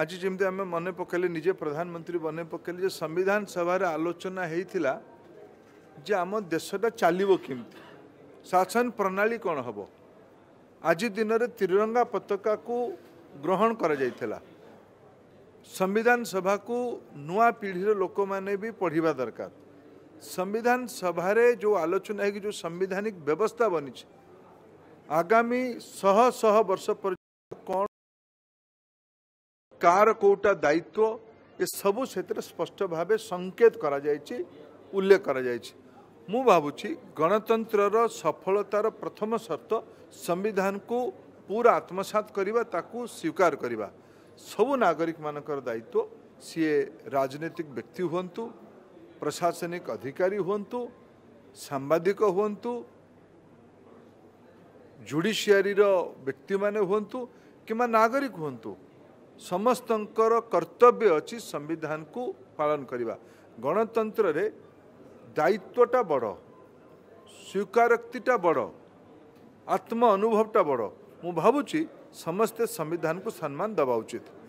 ଆଜି ଯେମିତି ଆମେ ମନେ ପକାଇଲେ ନିଜେ ପ୍ରଧାନମନ୍ତ୍ରୀ ମନେ ପକାଇଲେ ଯେ ସମ୍ବିଧାନ ସଭାରେ ଆଲୋଚନା ହେଇଥିଲା ଯେ ଆମ ଦେଶଟା ଚାଲିବ କେମିତି ଶାସନ ପ୍ରଣାଳୀ କ'ଣ ହେବ ଆଜି ଦିନରେ ତ୍ରିରଙ୍ଗା ପତାକାକୁ ଗ୍ରହଣ କରାଯାଇଥିଲା ସମ୍ବିଧାନ ସଭାକୁ ନୂଆ ପିଢ଼ିର ଲୋକମାନେ ବି ପଢ଼ିବା ଦରକାର ସମ୍ବିଧାନ ସଭାରେ ଯେଉଁ ଆଲୋଚନା ହେଇକି ଯେଉଁ ସାମ୍ବିଧାନିକ ବ୍ୟବସ୍ଥା ବନିଛି ଆଗାମୀ ଶହ ଶହ ବର୍ଷ ପର୍ଯ୍ୟନ୍ତ କ'ଣ କାହାର କେଉଁଟା ଦାୟିତ୍ୱ ଏସବୁ ସେଥିରେ ସ୍ପଷ୍ଟ ଭାବେ ସଂକେତ କରାଯାଇଛି ଉଲ୍ଲେଖ କରାଯାଇଛି ମୁଁ ଭାବୁଛି ଗଣତନ୍ତ୍ରର ସଫଳତାର ପ୍ରଥମ ସର୍ତ୍ତ ସମ୍ବିଧାନକୁ ପୁରା ଆତ୍ମସାତ କରିବା ତାକୁ ସ୍ୱୀକାର କରିବା ସବୁ ନାଗରିକମାନଙ୍କର ଦାୟିତ୍ୱ ସିଏ ରାଜନୈତିକ ବ୍ୟକ୍ତି ହୁଅନ୍ତୁ ପ୍ରଶାସନିକ ଅଧିକାରୀ ହୁଅନ୍ତୁ ସାମ୍ବାଦିକ ହୁଅନ୍ତୁ ଜୁଡ଼ିସିଆରିର ବ୍ୟକ୍ତିମାନେ ହୁଅନ୍ତୁ କିମ୍ବା ନାଗରିକ ହୁଅନ୍ତୁ ସମସ୍ତଙ୍କର କର୍ତ୍ତବ୍ୟ ଅଛି ସମ୍ବିଧାନକୁ ପାଳନ କରିବା ଗଣତନ୍ତ୍ରରେ ଦାୟିତ୍ୱଟା ବଡ଼ ସ୍ୱୀକାରୋକ୍ତିଟା ବଡ଼ ଆତ୍ମ ଅନୁଭବଟା ବଡ଼ ମୁଁ ଭାବୁଛି ସମସ୍ତେ ସମ୍ବିଧାନକୁ ସମ୍ମାନ ଦେବା ଉଚିତ